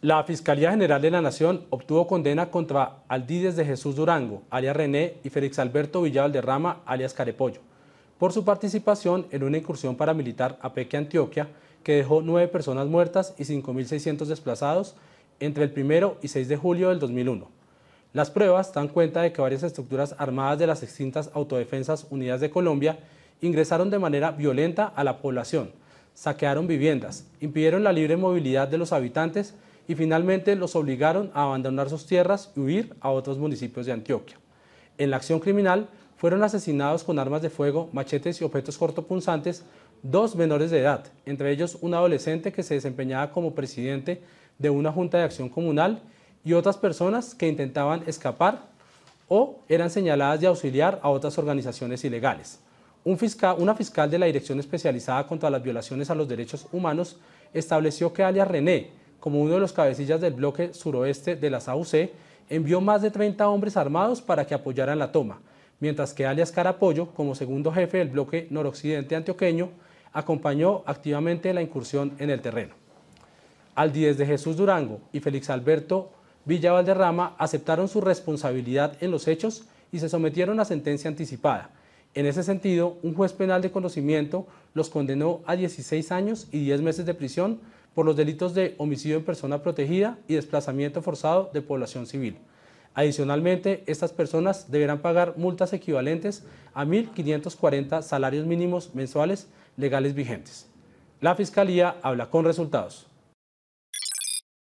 La Fiscalía General de la Nación obtuvo condena contra Aldides de Jesús Durango, alias René, y Félix Alberto Villalderrama, alias Carepollo, por su participación en una incursión paramilitar a Peque, Antioquia, que dejó nueve personas muertas y 5.600 desplazados entre el 1 y 6 de julio del 2001. Las pruebas dan cuenta de que varias estructuras armadas de las extintas Autodefensas Unidas de Colombia ingresaron de manera violenta a la población, saquearon viviendas, impidieron la libre movilidad de los habitantes y finalmente los obligaron a abandonar sus tierras y huir a otros municipios de Antioquia. En la acción criminal fueron asesinados con armas de fuego, machetes y objetos cortopunzantes dos menores de edad, entre ellos un adolescente que se desempeñaba como presidente de una junta de acción comunal y otras personas que intentaban escapar o eran señaladas de auxiliar a otras organizaciones ilegales. Un fiscal, una fiscal de la Dirección Especializada contra las Violaciones a los Derechos Humanos estableció que Alia René como uno de los cabecillas del bloque suroeste de la AUC, envió más de 30 hombres armados para que apoyaran la toma, mientras que alias Carapollo, como segundo jefe del bloque noroccidente antioqueño, acompañó activamente la incursión en el terreno. 10 de Jesús Durango y Félix Alberto Villa aceptaron su responsabilidad en los hechos y se sometieron a sentencia anticipada. En ese sentido, un juez penal de conocimiento los condenó a 16 años y 10 meses de prisión por los delitos de homicidio en persona protegida y desplazamiento forzado de población civil. Adicionalmente, estas personas deberán pagar multas equivalentes a 1.540 salarios mínimos mensuales legales vigentes. La Fiscalía habla con resultados.